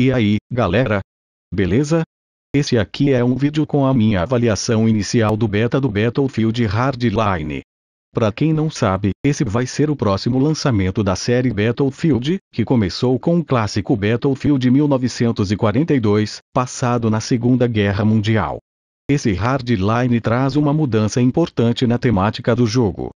E aí, galera? Beleza? Esse aqui é um vídeo com a minha avaliação inicial do beta do Battlefield Hardline. Para quem não sabe, esse vai ser o próximo lançamento da série Battlefield, que começou com o clássico Battlefield 1942, passado na Segunda Guerra Mundial. Esse Hardline traz uma mudança importante na temática do jogo.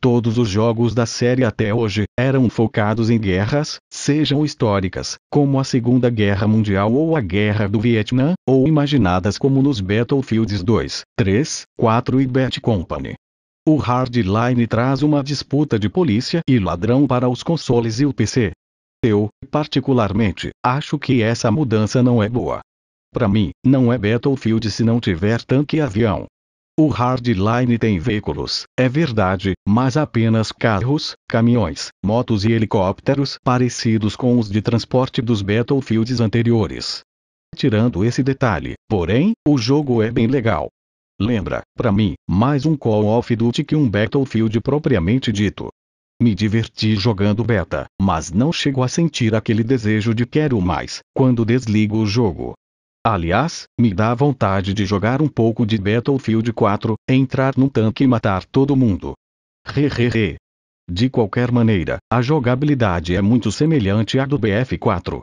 Todos os jogos da série até hoje eram focados em guerras, sejam históricas, como a Segunda Guerra Mundial ou a Guerra do Vietnã, ou imaginadas como nos Battlefields 2, 3, 4 e Bat Company. O Hardline traz uma disputa de polícia e ladrão para os consoles e o PC. Eu, particularmente, acho que essa mudança não é boa. Para mim, não é Battlefield se não tiver tanque e avião. O hardline tem veículos, é verdade, mas apenas carros, caminhões, motos e helicópteros parecidos com os de transporte dos Battlefields anteriores. Tirando esse detalhe, porém, o jogo é bem legal. Lembra, para mim, mais um Call of Duty que um Battlefield propriamente dito. Me diverti jogando beta, mas não chego a sentir aquele desejo de quero mais, quando desligo o jogo. Aliás, me dá vontade de jogar um pouco de Battlefield 4, entrar num tanque e matar todo mundo. Hehehe. de qualquer maneira, a jogabilidade é muito semelhante à do BF4.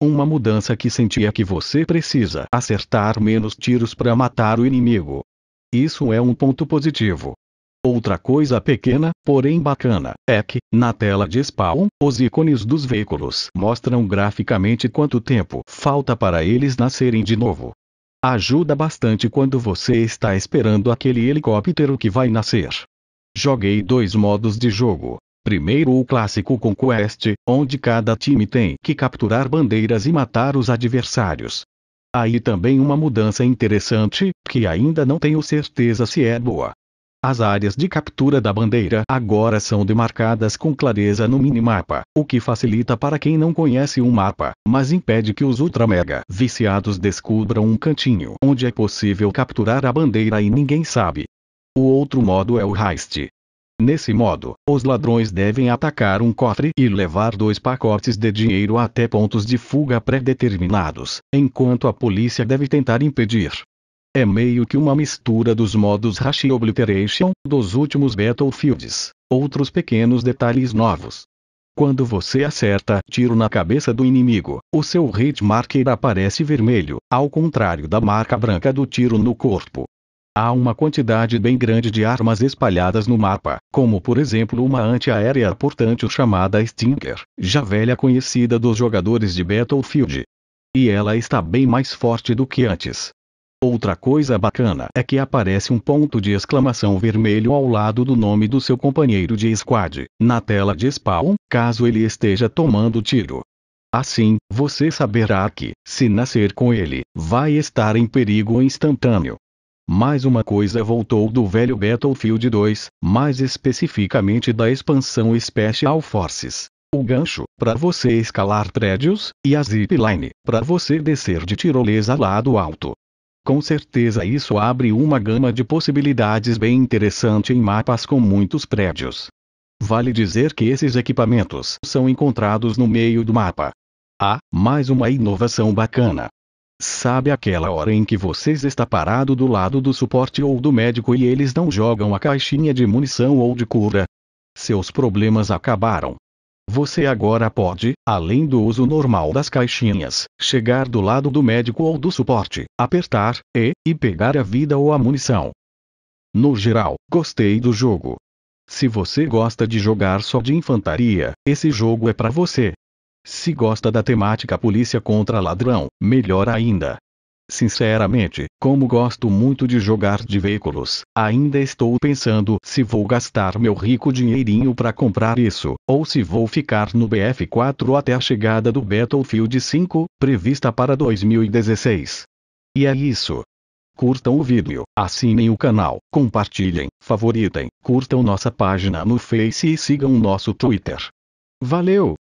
Uma mudança que senti é que você precisa acertar menos tiros para matar o inimigo. Isso é um ponto positivo. Outra coisa pequena, porém bacana, é que, na tela de spawn, os ícones dos veículos mostram graficamente quanto tempo falta para eles nascerem de novo. Ajuda bastante quando você está esperando aquele helicóptero que vai nascer. Joguei dois modos de jogo. Primeiro o clássico com quest, onde cada time tem que capturar bandeiras e matar os adversários. Aí também uma mudança interessante, que ainda não tenho certeza se é boa, as áreas de captura da bandeira agora são demarcadas com clareza no minimapa, o que facilita para quem não conhece o um mapa, mas impede que os ultramega viciados descubram um cantinho onde é possível capturar a bandeira e ninguém sabe. O outro modo é o heist, Nesse modo, os ladrões devem atacar um cofre e levar dois pacotes de dinheiro até pontos de fuga pré-determinados, enquanto a polícia deve tentar impedir é meio que uma mistura dos modos Rashi Obliteration dos últimos Battlefields, outros pequenos detalhes novos. Quando você acerta tiro na cabeça do inimigo, o seu hit marker aparece vermelho, ao contrário da marca branca do tiro no corpo. Há uma quantidade bem grande de armas espalhadas no mapa, como por exemplo uma antiaérea portante chamada Stinger, já velha conhecida dos jogadores de Battlefield. E ela está bem mais forte do que antes, Outra coisa bacana é que aparece um ponto de exclamação vermelho ao lado do nome do seu companheiro de squad, na tela de spawn, caso ele esteja tomando tiro. Assim, você saberá que, se nascer com ele, vai estar em perigo instantâneo. Mais uma coisa voltou do velho Battlefield 2, mais especificamente da expansão Special Forces. O gancho, para você escalar prédios, e a zipline, para você descer de tirolesa lá do alto. Com certeza isso abre uma gama de possibilidades bem interessante em mapas com muitos prédios. Vale dizer que esses equipamentos são encontrados no meio do mapa. Ah, mais uma inovação bacana. Sabe aquela hora em que vocês está parado do lado do suporte ou do médico e eles não jogam a caixinha de munição ou de cura? Seus problemas acabaram. Você agora pode, além do uso normal das caixinhas, chegar do lado do médico ou do suporte, apertar E e pegar a vida ou a munição. No geral, gostei do jogo. Se você gosta de jogar só de infantaria, esse jogo é para você. Se gosta da temática polícia contra ladrão, melhor ainda. Sinceramente, como gosto muito de jogar de veículos, ainda estou pensando se vou gastar meu rico dinheirinho para comprar isso, ou se vou ficar no BF4 até a chegada do Battlefield 5, prevista para 2016. E é isso. Curtam o vídeo, assinem o canal, compartilhem, favoritem, curtam nossa página no Face e sigam nosso Twitter. Valeu!